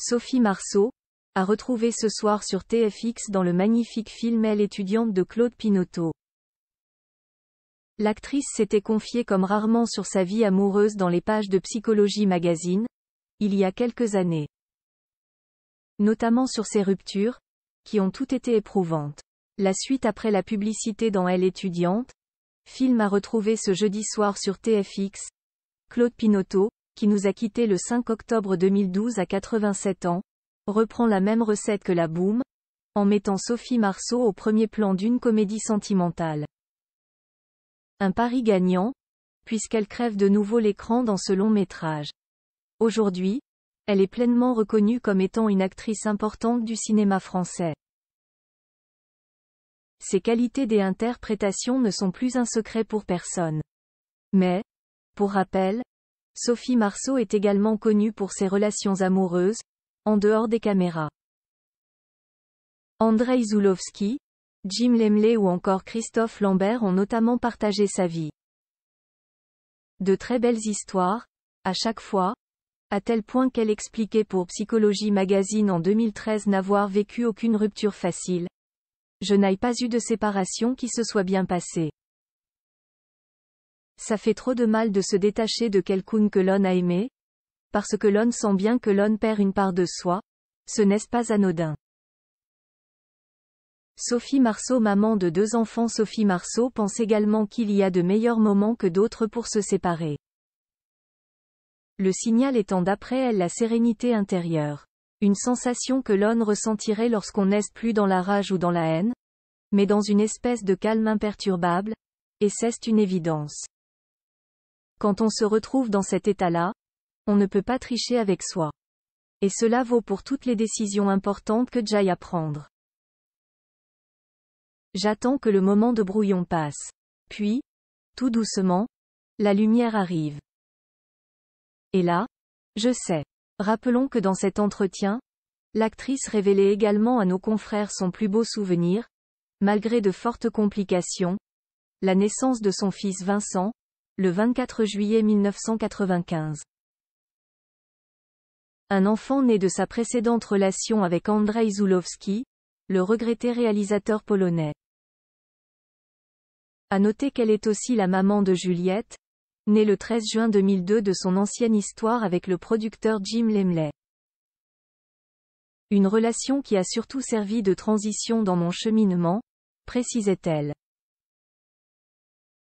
Sophie Marceau, a retrouvé ce soir sur TFX dans le magnifique film Elle étudiante de Claude Pinoteau. L'actrice s'était confiée comme rarement sur sa vie amoureuse dans les pages de Psychologie Magazine, il y a quelques années. Notamment sur ses ruptures, qui ont toutes été éprouvantes. La suite après la publicité dans Elle étudiante, film a retrouvé ce jeudi soir sur TFX, Claude Pinoteau, qui nous a quittés le 5 octobre 2012 à 87 ans, reprend la même recette que la Boom, en mettant Sophie Marceau au premier plan d'une comédie sentimentale. Un pari gagnant, puisqu'elle crève de nouveau l'écran dans ce long métrage. Aujourd'hui, elle est pleinement reconnue comme étant une actrice importante du cinéma français. Ses qualités d'interprétation interprétations ne sont plus un secret pour personne. Mais, pour rappel, Sophie Marceau est également connue pour ses relations amoureuses, en dehors des caméras. Andrei Zulowski, Jim Lemley ou encore Christophe Lambert ont notamment partagé sa vie. De très belles histoires, à chaque fois, à tel point qu'elle expliquait pour Psychologie Magazine en 2013 n'avoir vécu aucune rupture facile. Je n'ai pas eu de séparation qui se soit bien passée. Ça fait trop de mal de se détacher de quelqu'un que l'on a aimé, parce que l'on sent bien que l'on perd une part de soi, ce n'est pas anodin. Sophie Marceau maman de deux enfants Sophie Marceau pense également qu'il y a de meilleurs moments que d'autres pour se séparer. Le signal étant d'après elle la sérénité intérieure. Une sensation que l'on ressentirait lorsqu'on n'est plus dans la rage ou dans la haine, mais dans une espèce de calme imperturbable, et c'est une évidence. Quand on se retrouve dans cet état-là, on ne peut pas tricher avec soi. Et cela vaut pour toutes les décisions importantes que j'aille à prendre. J'attends que le moment de brouillon passe. Puis, tout doucement, la lumière arrive. Et là, je sais. Rappelons que dans cet entretien, l'actrice révélait également à nos confrères son plus beau souvenir, malgré de fortes complications, la naissance de son fils Vincent, le 24 juillet 1995. Un enfant né de sa précédente relation avec Andrzej Zulowski, le regretté réalisateur polonais. À noter qu'elle est aussi la maman de Juliette, née le 13 juin 2002 de son ancienne histoire avec le producteur Jim Lemley. Une relation qui a surtout servi de transition dans mon cheminement, précisait-elle.